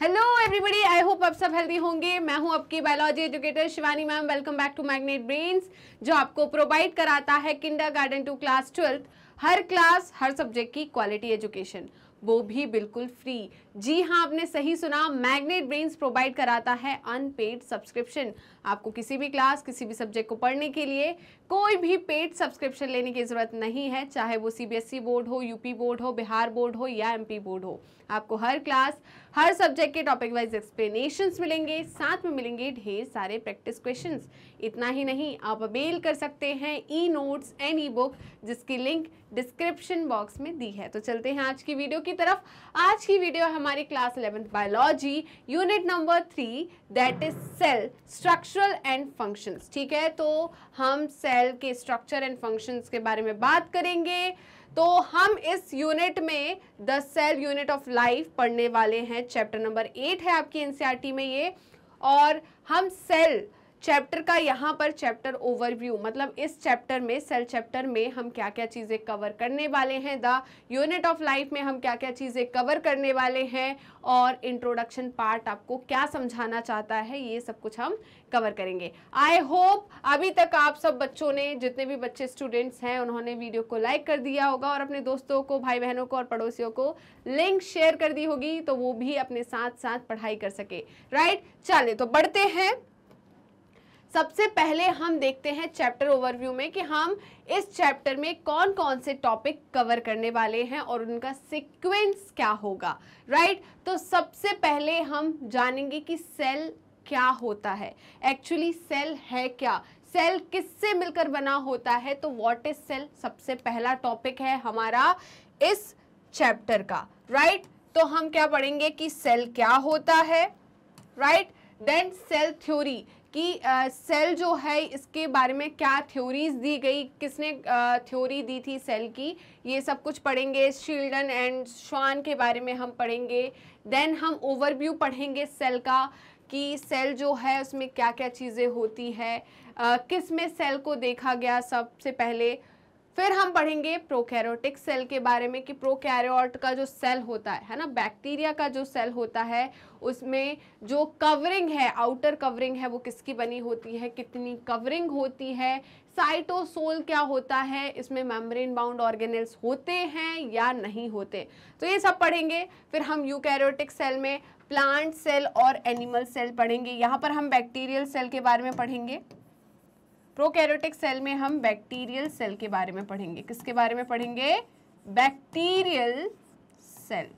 Hello everybody I hope आप सब healthy होंगे मैं हूं आपकी biology educator Shivani ma'am welcome back to magnet brains जो आपको प्रोवाइड कराता है kindergarten to class twelfth हर क्लास हर सब्जेक्ट की क्वालिटी एजुकेशन वो भी बिल्कुल फ्री जी हाँ आपने सही सुना मैग्नेट ब्रेन्स प्रोवाइड कराता है अनपेड सब्सक्रिप्शन आपको किसी भी क्लास किसी भी सब्जेक्ट को पढ़ने के लिए कोई भी पेड सब्सक्रिप्शन लेने की ज़रूरत नहीं है चाहे वो सीबीएसई e बोर्ड हो यूपी बोर्ड हो बिहार बोर्ड हो या एमपी बोर्ड हो आपको हर क्लास हर सब्जेक्ट के टॉपिक वाइज एक्सप्लेनेशन मिलेंगे साथ में मिलेंगे ढेर सारे प्रैक्टिस क्वेश्चन इतना ही नहीं आप अवेल कर सकते हैं e notes and E book जिसकी लिंक डिस्क्रिप्शन बॉक्स में दी है तो चलते हैं आज की वीडियो की तरफ आज की वीडियो हम हमारी class eleventh biology unit number three that is cell structural and functions ठीक है तो हम सेल के स्ट्रक्चर एंड फंक्शंस के बारे में बात करेंगे तो हम इस यूनिट में the cell unit of life पढ़ने वाले हैं चैप्टर नंबर एट है आपकी एनसीआरटी e में ये और हम सेल चैप्टर का यहाँ पर चैप्टर ओवरव्यू मतलब इस चैप्टर में सेल चैप्टर में हम क्या क्या चीज़ें कवर करने वाले हैं द यूनिट ऑफ लाइफ में हम क्या क्या चीज़ें कवर करने वाले हैं और इंट्रोडक्शन पार्ट आपको क्या समझाना चाहता है ये सब कुछ हम कवर करेंगे आई होप अभी तक आप सब बच्चों ने जितने भी बच्चे स्टूडेंट्स हैं उन्होंने वीडियो को लाइक कर दिया होगा और अपने दोस्तों को भाई बहनों को और पड़ोसियों को लिंक शेयर कर दी होगी तो वो भी अपने साथ साथ पढ़ाई कर सके राइट चले तो बढ़ते हैं सबसे पहले हम देखते हैं चैप्टर ओवरव्यू में कि हम इस चैप्टर में कौन कौन से टॉपिक कवर करने वाले हैं और उनका सिक्वेंस क्या होगा राइट तो सबसे पहले हम जानेंगे कि सेल क्या होता है एक्चुअली सेल है क्या सेल किससे मिलकर बना होता है तो व्हाट इज सेल सबसे पहला टॉपिक है हमारा इस चैप्टर का राइट right? तो हम क्या पढ़ेंगे कि सेल क्या होता है राइट देन सेल थ्योरी कि सेल जो है इसके बारे में क्या थ्योरीज दी गई किसने थ्योरी दी थी सेल की ये सब कुछ पढ़ेंगे शील्डन एंड श्वान के बारे में हम पढ़ेंगे देन हम ओवरव्यू पढ़ेंगे सेल का कि सेल जो है उसमें क्या क्या चीज़ें होती है किस में सेल को देखा गया सबसे पहले फिर हम पढ़ेंगे प्रोकैरियोटिक सेल के बारे में कि प्रोकैरियोट का जो सेल होता है है ना बैक्टीरिया का जो सेल होता है उसमें जो कवरिंग है आउटर कवरिंग है वो किसकी बनी होती है कितनी कवरिंग होती है साइटोसोल क्या होता है इसमें मेम्ब्रेन बाउंड ऑर्गेनल्स होते हैं या नहीं होते तो ये सब पढ़ेंगे फिर हम यूकैरियोटिक सेल में प्लांट सेल और एनिमल सेल पढ़ेंगे यहाँ पर हम बैक्टीरियल सेल के बारे में पढ़ेंगे प्रोकैरियोटिक सेल में हम बैक्टीरियल सेल के बारे में पढ़ेंगे किसके बारे में पढ़ेंगे बैक्टीरियल सेल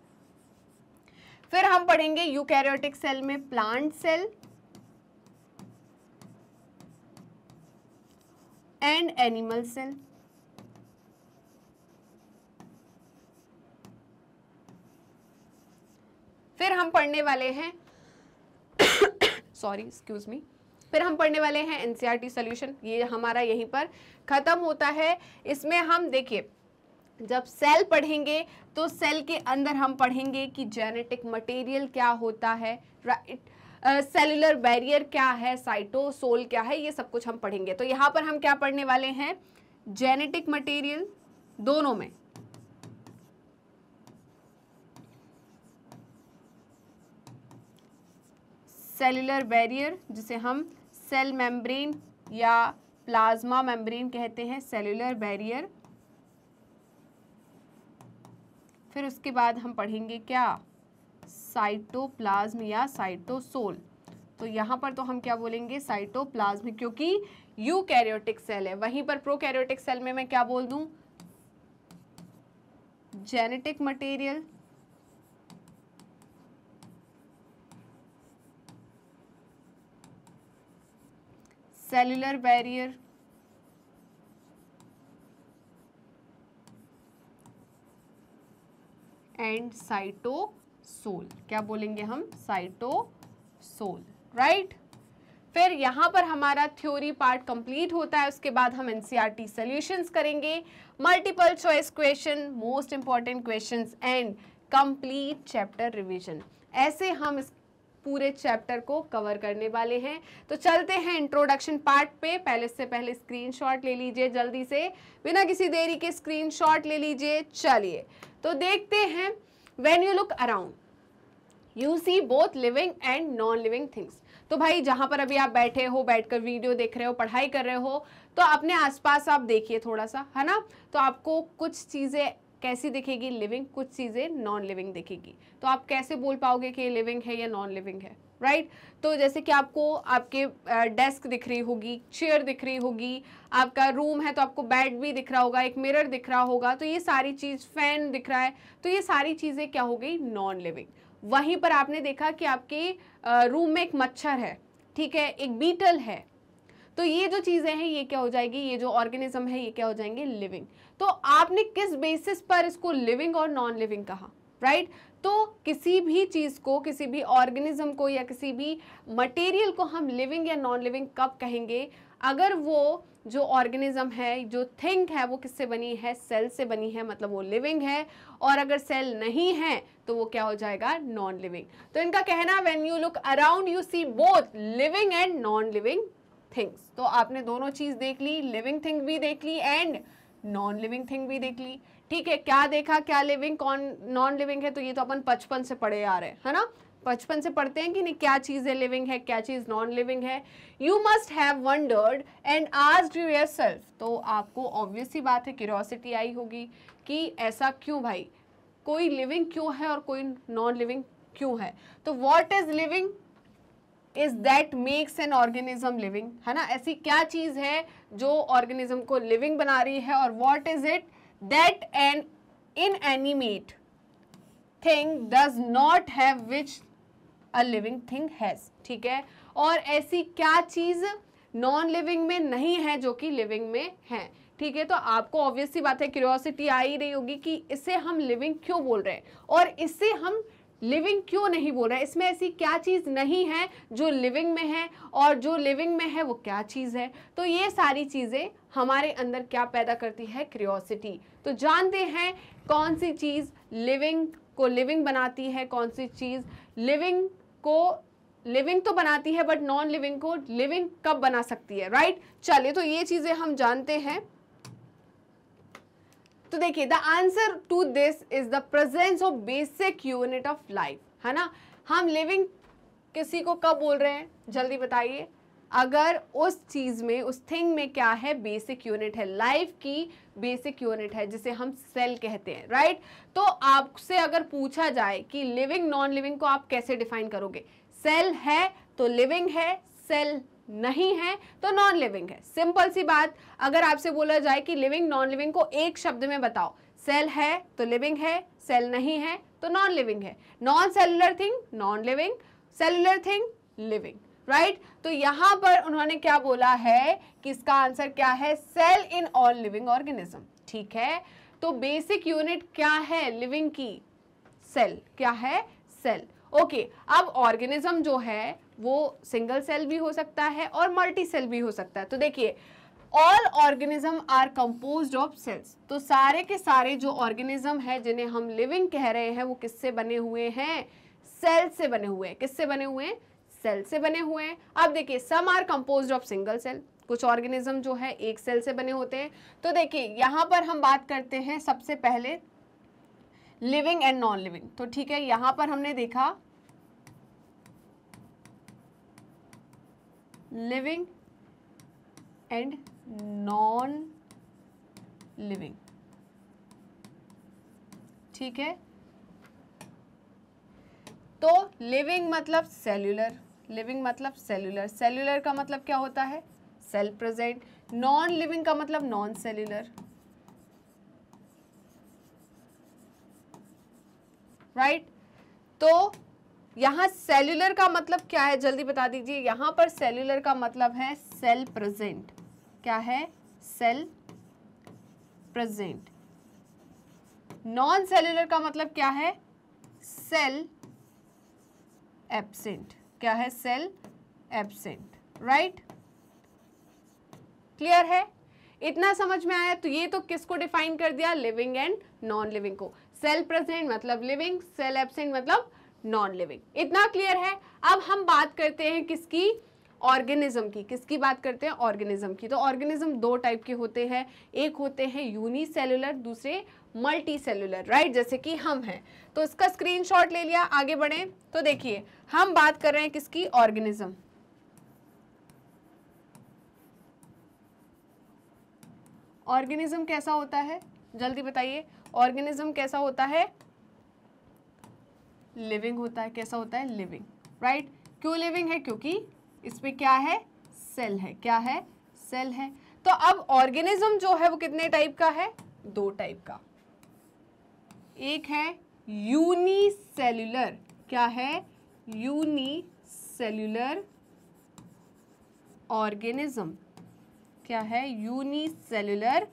फिर हम पढ़ेंगे यूकैरियोटिक सेल में plant cell and animal cell फिर हम पढ़ने वाले हैं सॉरी एक्सक्यूज मी फिर हम पढ़ने वाले हैं एनसीईआरटी सॉल्यूशन e ये हमारा यहीं पर ख़त्म होता है इसमें हम देखिए जब सेल पढ़ेंगे तो सेल के अंदर हम पढ़ेंगे कि जेनेटिक मटेरियल क्या होता है राइट सेलुलर बैरियर क्या है साइटोसोल क्या है ये सब कुछ हम पढ़ेंगे तो यहाँ पर हम क्या पढ़ने वाले हैं जेनेटिक मटेरियल दोनों में सेलुलर बैरियर जिसे हम सेल मेम्ब्रेन या प्लाज्मा मेम्ब्रेन कहते हैं सेलुलर बैरियर फिर उसके बाद हम पढ़ेंगे क्या साइटोप्लाज्म या साइटोसोल तो यहाँ पर तो हम क्या बोलेंगे साइटोप्लाज्म क्योंकि यू कैरियोटिक सेल है वहीं पर प्रोकैरियोटिक सेल में मैं क्या बोल दूँ genetic material cellular barrier and cytosol क्या बोलेंगे हम साइटोसोल राइट फिर यहाँ पर हमारा थ्योरी पार्ट कंप्लीट होता है उसके बाद हम एनसीईआरटी सॉल्यूशंस e करेंगे multiple choice question most important questions and complete chapter revision ऐसे हम इस पूरे चैप्टर को कवर करने वाले हैं तो चलते हैं इंट्रोडक्शन पार्ट पे पहले से पहले स्क्रीनशॉट ले लीजिए जल्दी से बिना किसी देरी के स्क्रीनशॉट ले लीजिए चलिए तो देखते हैं when you look around you see both living and non living things तो भाई जहाँ पर अभी आप बैठे हो बैठकर वीडियो देख रहे हो पढ़ाई कर रहे हो तो अपने आसपास आप देखिए थोड़ा सा है ना तो आपको कुछ चीज़ें कैसी दिखेगी लिविंग कुछ चीज़ें नॉन लिविंग दिखेगी तो आप कैसे बोल पाओगे कि ये लिविंग है या नॉन लिविंग है राइट right? तो जैसे कि आपको आपके डेस्क दिख रही होगी चेयर दिख रही होगी आपका रूम है तो आपको बेड भी दिख रहा होगा एक मिरर दिख रहा होगा तो ये सारी चीज़ फैन दिख रहा है तो ये सारी चीज़ें क्या हो गई नॉन लिविंग वहीं पर आपने देखा कि आपके रूम में एक मच्छर है ठीक है एक बीटल है तो ये जो चीज़ें हैं ये क्या हो जाएगी ये जो ऑर्गेनिज्म है ये क्या हो जाएंगे लिविंग तो आपने किस बेसिस पर इसको लिविंग और नॉन लिविंग कहा राइट right? तो किसी भी चीज़ को किसी भी ऑर्गेनिज्म को या किसी भी मटेरियल को हम लिविंग या नॉन लिविंग कब कहेंगे अगर वो जो ऑर्गेनिज्म है जो थिंक है वो किससे बनी है सेल से बनी है मतलब वो लिविंग है और अगर सेल नहीं है तो वो क्या हो जाएगा नॉन लिविंग तो इनका कहना when you look around you see both living and non living things तो आपने दोनों चीज़ देख ली लिविंग थिंग भी देख ली एंड नॉन लिविंग थिंग भी देख ली ठीक है क्या देखा क्या लिविंग कौन नॉन लिविंग है तो ये तो अपन बचपन से पढ़े आ रहे हैं है ना बचपन से पढ़ते हैं कि नहीं क्या चीज़ें लिविंग है क्या चीज़ नॉन लिविंग है you must have wondered and आज यू यर सेल्फ तो आपको ऑब्वियस ही बात है क्यूरोसिटी आई होगी कि ऐसा क्यों भाई कोई लिविंग क्यों है और कोई नॉन लिविंग क्यों है तो what is living is that makes an organism living है ना ऐसी क्या चीज़ है जो ऑर्गेनिज्म को लिविंग बना रही है और what is it that an animate thing does not have which a living thing has ठीक है और ऐसी क्या चीज़ नॉन लिविंग में नहीं है जो कि लिविंग में है ठीक है तो आपको ऑब्वियसली बात है क्यूरियोसिटी आ ही रही होगी कि इसे हम लिविंग क्यों बोल रहे हैं और इससे हम लिविंग क्यों नहीं बोल रहा है इसमें ऐसी क्या चीज़ नहीं है जो लिविंग में है और जो लिविंग में है वो क्या चीज़ है तो ये सारी चीज़ें हमारे अंदर क्या पैदा करती है क्रियोसिटी तो जानते हैं कौन सी चीज़ लिविंग को लिविंग बनाती है कौन सी चीज़ लिविंग को लिविंग तो बनाती है बट नॉन लिविंग को लिविंग कब बना सकती है राइट चलिए तो ये चीज़ें हम जानते हैं तो देखिए the answer to this is the presence of basic unit of life है ना हम लिविंग किसी को कब बोल रहे हैं जल्दी बताइए अगर उस चीज़ में उस थिंग में क्या है बेसिक यूनिट है लाइफ की बेसिक यूनिट है जिसे हम सेल कहते हैं राइट तो आपसे अगर पूछा जाए कि लिविंग नॉन लिविंग को आप कैसे डिफाइन करोगे सेल है तो लिविंग है सेल नहीं है तो नॉन लिविंग है सिंपल सी बात अगर आपसे बोला जाए कि लिविंग नॉन लिविंग को एक शब्द में बताओ सेल है तो लिविंग है सेल नहीं है तो नॉन लिविंग है non cellular thing non living cellular thing living right तो यहां पर उन्होंने क्या बोला है कि इसका आंसर क्या है cell in all living organism ठीक है तो बेसिक यूनिट क्या है लिविंग की सेल क्या है सेल ओके okay, अब ऑर्गेनिज्म जो है वो सिंगल सेल भी हो सकता है और मल्टी सेल भी हो सकता है तो देखिए all organism are compose of cells तो सारे के सारे जो ऑर्गेनिज्म है जिन्हें हम लिविंग कह रहे हैं वो किससे बने हुए हैं सेल से बने हुए हैं किससे बने हुए हैं सेल से बने हुए हैं अब देखिए some are compose of single cell कुछ ऑर्गेनिज्म जो है एक सेल से बने होते हैं तो देखिए यहाँ पर हम बात करते हैं सबसे पहले लिविंग एंड नॉन लिविंग तो ठीक है यहाँ पर हमने देखा लिविंग एंड नॉन लिविंग ठीक है तो लिविंग मतलब सेल्यूलर लिविंग मतलब सेल्युलर सेल्यूलर का मतलब क्या होता है सेल प्रेजेंट नॉन लिविंग का मतलब नॉन सेल्युलर राइट तो यहाँ सेल्यूलर का मतलब क्या है जल्दी बता दीजिए यहाँ पर सेल्यूलर का मतलब है सेल प्रेजेंट क्या है सेल प्रेजेंट नॉन सेल्यूलर का मतलब क्या है सेल एब्सेंट क्या है सेल एब्सेंट राइट क्लियर है इतना समझ में आया तो ये तो किसको डिफाइन कर दिया लिविंग एंड नॉन लिविंग को सेल प्रेजेंट मतलब लिविंग सेल एब्सेंट मतलब नॉन लिविंग इतना क्लियर है अब हम बात करते हैं किसकी ऑर्गेनिज्म की किसकी बात करते हैं ऑर्गेनिज्म की तो ऑर्गेनिज्म दो टाइप के होते हैं एक होते हैं यूनिसेलुलर दूसरे मल्टी सेलुलर राइट जैसे कि हम हैं तो इसका स्क्रीनशॉट ले लिया आगे बढ़े तो देखिए हम बात कर रहे हैं किसकी ऑर्गेनिज्म ऑर्गेनिज्म कैसा होता है जल्दी बताइए ऑर्गेनिज्म कैसा होता है लिविंग होता है कैसा होता है लिविंग राइट right? क्यों लिविंग है क्योंकि इसमें क्या है सेल है क्या है सेल है तो अब ऑर्गेनिज्म जो है वो कितने टाइप का है दो टाइप का एक है यूनिसेल्युलर क्या है यूनिसेल्युलर ऑर्गेनिज्म क्या है यूनिसेल्युलर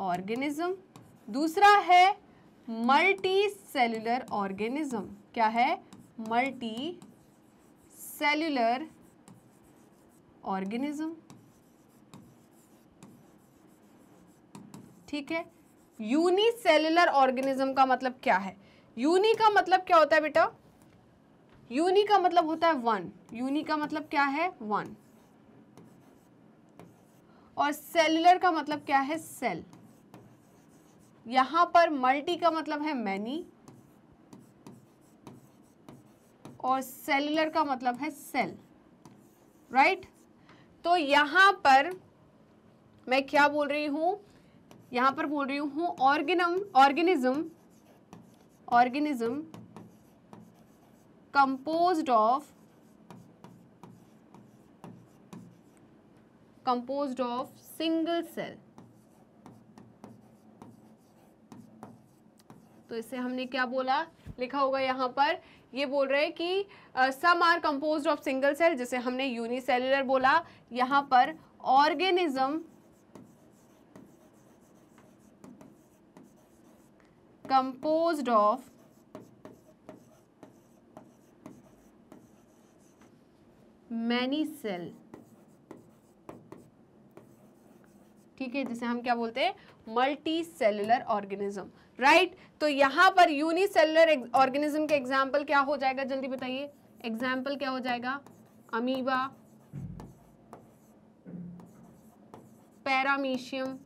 ऑर्गेनिज्म दूसरा है मल्टी सेलुलर ऑर्गेनिज्म क्या है मल्टी सेल्यूलर ऑर्गेनिज्म ठीक है सेल्युलर ऑर्गेनिज्म का मतलब क्या है यूनि का मतलब क्या होता है बेटा यूनि का मतलब होता है वन यूनि का मतलब क्या है वन और सेलुलर का मतलब क्या है सेल यहां पर मल्टी का मतलब है मैनी और सेलुलर का मतलब है सेल राइट right? तो यहां पर मैं क्या बोल रही हूं यहां पर बोल रही हूं organism organism organism composed of composed of single cell तो इसे हमने क्या बोला लिखा होगा यहां पर ये बोल रहे हैं कि some are compose of single cell जिसे हमने यूनिसेलुलर बोला यहां पर organism compose of many cell ठीक है जिसे हम क्या बोलते हैं multicellular organism right right? तो यहां पर यूनिसेलर ऑर्गेनिज्म के एग्जाम्पल क्या हो जाएगा जल्दी बताइए एग्जाम्पल क्या हो जाएगा अमीबा पैरामीशियम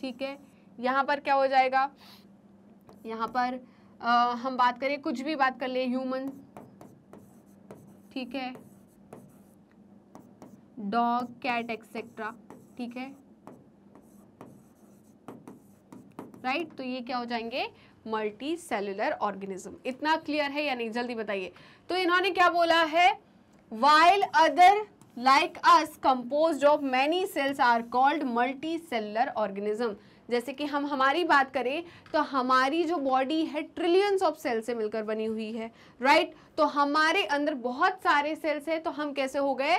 ठीक है यहां पर क्या हो जाएगा यहाँ पर आ, हम बात करें कुछ भी बात कर ले ह्यूमन ठीक है डॉग कैट एक्सेट्रा ठीक है राइट right? तो ये क्या हो जाएंगे मल्टी सेलुलर ऑर्गेनिज्म इतना क्लियर है या नहीं जल्दी बताइए तो इन्होंने क्या बोला है while other like us compose of many cells are called multicellular organism जैसे कि हम हमारी बात करें तो हमारी जो बॉडी है ट्रिलियंस ऑफ सेल से मिलकर बनी हुई है राइट right? तो हमारे अंदर बहुत सारे सेल्स हैं तो हम कैसे हो गए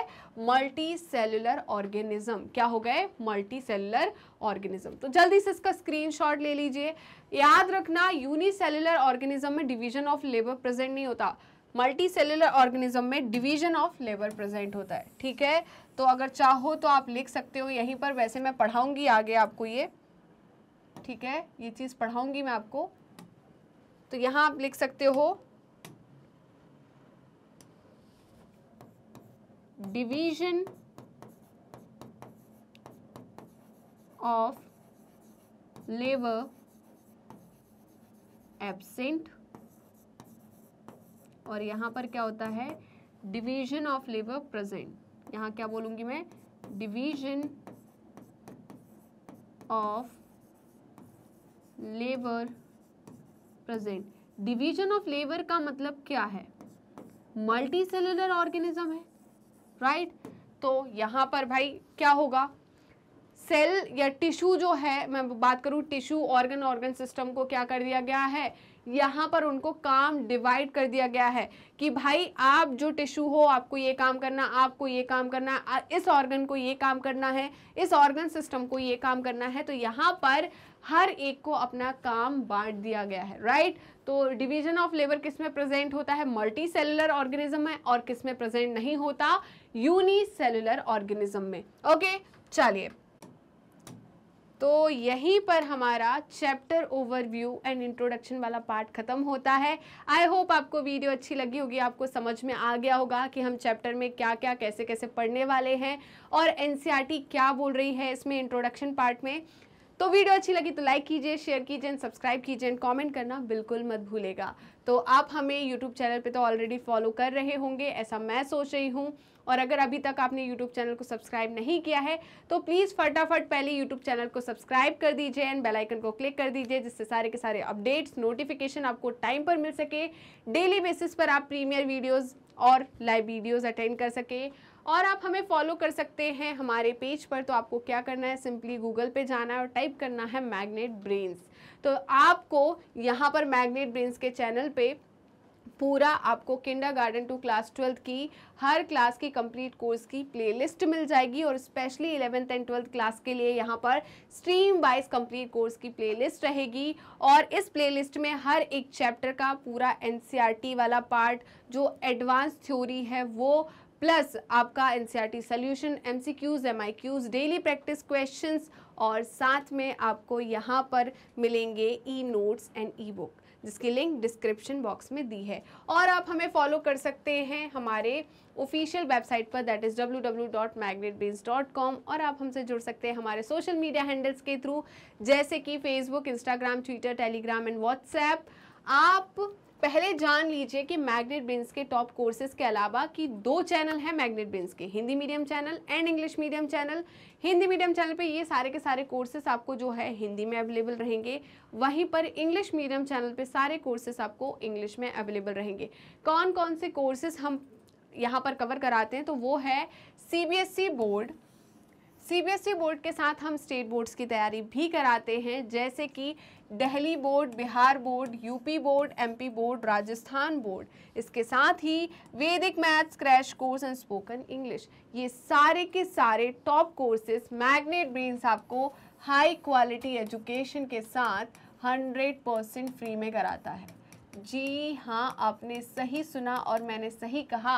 मल्टी सेलुलर ऑर्गेनिज्म क्या हो गए मल्टी सेलुलर ऑर्गेनिज्म तो जल्दी से इसका स्क्रीनशॉट ले लीजिए याद रखना यूनिसेलुलर ऑर्गेनिज्म में डिवीजन ऑफ लेबर प्रेजेंट नहीं होता मल्टी सेलुलर ऑर्गेनिज्म में डिवीजन ऑफ लेबर प्रेजेंट होता है ठीक है तो अगर चाहो तो आप लिख सकते हो यहीं पर वैसे मैं पढ़ाऊंगी आगे आपको ये ठीक है ये चीज़ पढ़ाऊंगी मैं आपको तो यहां आप लिख सकते हो डिवीजन ऑफ लेबर एबसेंट और यहां पर क्या होता है डिवीजन ऑफ लेबर प्रेजेंट यहां क्या बोलूंगी मैं division of labour present division of labour का मतलब क्या है मल्टी सेलुलर ऑर्गेनिज्म है राइट right? तो यहाँ पर भाई क्या होगा सेल या टिश्यू जो है मैं बात करूँ टिश्यू ऑर्गन ऑर्गन सिस्टम को क्या कर दिया गया है यहाँ पर उनको काम डिवाइड कर दिया गया है कि भाई आप जो टिश्यू हो आपको ये काम करना आपको ये काम करना इस ऑर्गन को ये काम करना है इस ऑर्गन सिस्टम को ये काम करना है तो यहाँ पर हर एक को अपना काम बांट दिया गया है राइट तो डिवीजन ऑफ लेबर किस में प्रेजेंट होता है मल्टी सेलुलर ऑर्गेनिज्म में और किस में प्रेजेंट नहीं होता सेलुलर ऑर्गेनिज्म में ओके चलिए तो यहीं पर हमारा चैप्टर ओवरव्यू एंड इंट्रोडक्शन वाला पार्ट खत्म होता है आई होप आपको वीडियो अच्छी लगी होगी आपको समझ में आ गया होगा कि हम चैप्टर में क्या क्या कैसे कैसे पढ़ने वाले हैं और एनसीईआरटी e क्या बोल रही है इसमें इंट्रोडक्शन पार्ट में तो वीडियो अच्छी लगी तो लाइक कीजिए शेयर कीजिए एंड सब्सक्राइब कीजिए एंड कॉमेंट करना बिल्कुल मत भूलेगा तो आप हमें यूट्यूब चैनल पे तो ऑलरेडी फॉलो कर रहे होंगे ऐसा मैं सोच रही हूँ और अगर अभी तक आपने यूट्यूब चैनल को सब्सक्राइब नहीं किया है तो प्लीज़ फटाफट पहले यूट्यूब चैनल को सब्सक्राइब कर दीजिए एंड बेल आइकन को क्लिक कर दीजिए जिससे सारे के सारे अपडेट्स नोटिफिकेशन आपको टाइम पर मिल सके डेली बेसिस पर आप प्रीमियर वीडियोज़ और लाइव वीडियोज़ अटेंड कर सकें और आप हमें फॉलो कर सकते हैं हमारे पेज पर तो आपको क्या करना है सिंपली गूगल पे जाना है और टाइप करना है मैग्नेट ब्रेन्स तो आपको यहाँ पर मैग्नेट ब्रेन्स के चैनल पे पूरा आपको kindergarten to class twelfth की हर क्लास की कंप्लीट कोर्स की प्लेलिस्ट मिल जाएगी और specially eleventh and twelfth class के लिए यहाँ पर स्ट्रीम वाइज कंप्लीट कोर्स की प्लेलिस्ट रहेगी और इस प्लेलिस्ट में हर एक चैप्टर का पूरा एनसीईआरटी e वाला पार्ट जो एडवांस थ्योरी है वो प्लस आपका N C solution M C Qs M I Qs daily practice question और साथ में आपको यहाँ पर मिलेंगे E notes and E book जिसकी लिंक डिस्क्रिप्शन बॉक्स में दी है और आप हमें फॉलो कर सकते हैं हमारे ऑफिशियल वेबसाइट पर that is W W dot magnet brains dot com और आप हमसे जुड़ सकते हैं हमारे सोशल मीडिया हैंडल्स के थ्रू जैसे कि Facebook Instagram Twitter Telegram and WhatsApp आप पहले जान लीजिए कि मैग्नेट बिन्स के टॉप कोर्सेज के अलावा कि दो चैनल हैं मैग्नेट बिन्स के Hindi medium channel and English medium channel Hindi medium channel पे ये सारे के सारे कोर्सेज आपको जो है हिंदी में अवेलेबल रहेंगे वहीं पर इंग्लिश मीडियम चैनल पे सारे कोर्सेस आपको इंग्लिश में अवेलेबल रहेंगे कौन कौन से कोर्सेज हम यहाँ पर कवर कराते हैं तो वो है C e board E e board के साथ हम स्टेट बोर्ड्स की तैयारी भी कराते हैं जैसे कि Delhi board Bihar board UP board MP board Rajasthan board इसके साथ ही वैदिक maths crash course and spoken English ये सारे के सारे टॉप कोर्सेज मैग्नेट ब्रेन्स आपको हाई क्वालिटी एजुकेशन के साथ 100 परसेंट फ्री में कराता है जी हाँ आपने सही सुना और मैंने सही कहा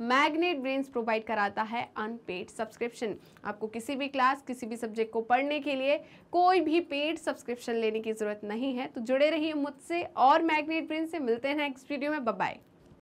मैग्नेट ब्रेन्स प्रोवाइड कराता है अनपेड सब्सक्रिप्शन आपको किसी भी क्लास किसी भी सब्जेक्ट को पढ़ने के लिए कोई भी पेड सब्सक्रिप्शन लेने की ज़रूरत नहीं है तो जुड़े रहिए मुझसे और मैग्नेट ब्रेन से मिलते हैं नेक्स्ट वीडियो में बाय